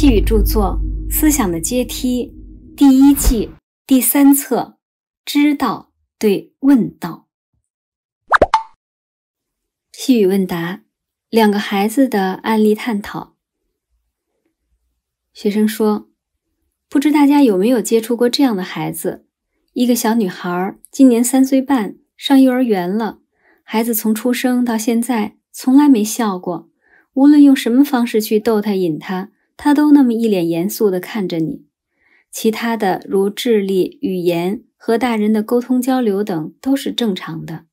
细雨著作《思想的阶梯》第一季第三册，知道对问道。细语问答：两个孩子的案例探讨。学生说，不知大家有没有接触过这样的孩子？一个小女孩，今年三岁半，上幼儿园了。孩子从出生到现在，从来没笑过，无论用什么方式去逗她、引她。他都那么一脸严肃地看着你，其他的如智力、语言和大人的沟通交流等都是正常的。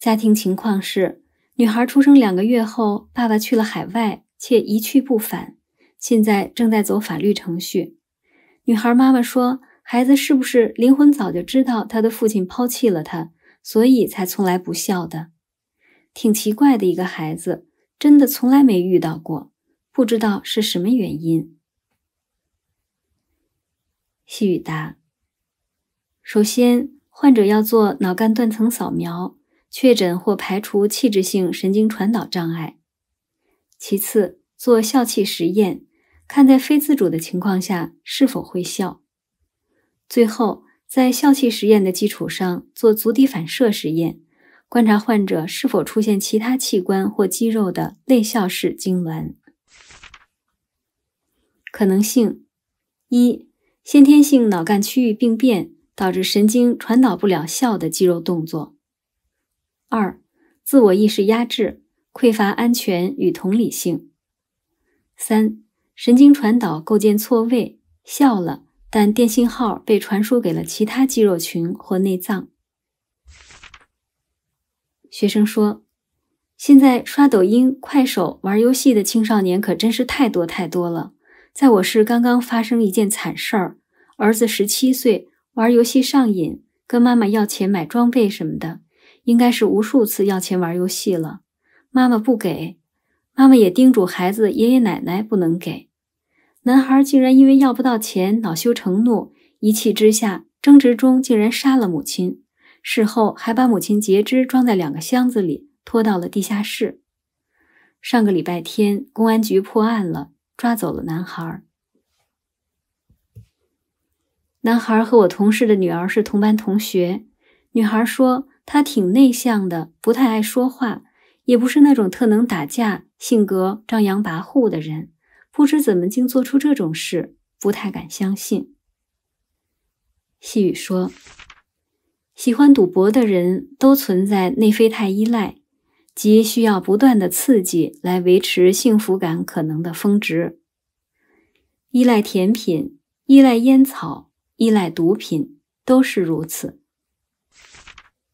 家庭情况是：女孩出生两个月后，爸爸去了海外，却一去不返，现在正在走法律程序。女孩妈妈说：“孩子是不是灵魂早就知道他的父亲抛弃了他，所以才从来不笑的？挺奇怪的一个孩子，真的从来没遇到过。”不知道是什么原因。细雨答：首先，患者要做脑干断层扫描，确诊或排除器质性神经传导障碍；其次，做笑气实验，看在非自主的情况下是否会笑；最后，在笑气实验的基础上做足底反射实验，观察患者是否出现其他器官或肌肉的内笑式痉挛。可能性一：先天性脑干区域病变导致神经传导不了笑的肌肉动作。二：自我意识压制，匮乏安全与同理性。三：神经传导构建错位，笑了，但电信号被传输给了其他肌肉群或内脏。学生说：“现在刷抖音、快手、玩游戏的青少年可真是太多太多了。”在我市刚刚发生一件惨事儿，儿子十七岁，玩游戏上瘾，跟妈妈要钱买装备什么的，应该是无数次要钱玩游戏了。妈妈不给，妈妈也叮嘱孩子，爷爷奶奶不能给。男孩竟然因为要不到钱，恼羞成怒，一气之下，争执中竟然杀了母亲，事后还把母亲截肢，装在两个箱子里，拖到了地下室。上个礼拜天，公安局破案了。抓走了男孩。男孩和我同事的女儿是同班同学。女孩说，她挺内向的，不太爱说话，也不是那种特能打架、性格张扬跋扈的人。不知怎么竟做出这种事，不太敢相信。细雨说，喜欢赌博的人都存在内啡肽依赖。即需要不断的刺激来维持幸福感可能的峰值，依赖甜品、依赖烟草、依赖毒品都是如此。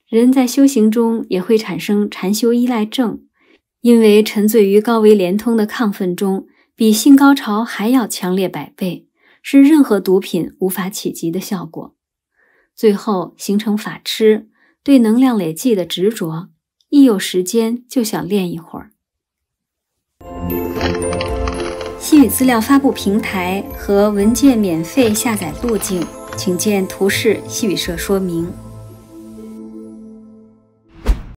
人在修行中也会产生禅修依赖症，因为沉醉于高维连通的亢奋中，比性高潮还要强烈百倍，是任何毒品无法企及的效果。最后形成法痴，对能量累积的执着。一有时间就想练一会儿。西语资料发布平台和文件免费下载路径，请见图示西语社说明。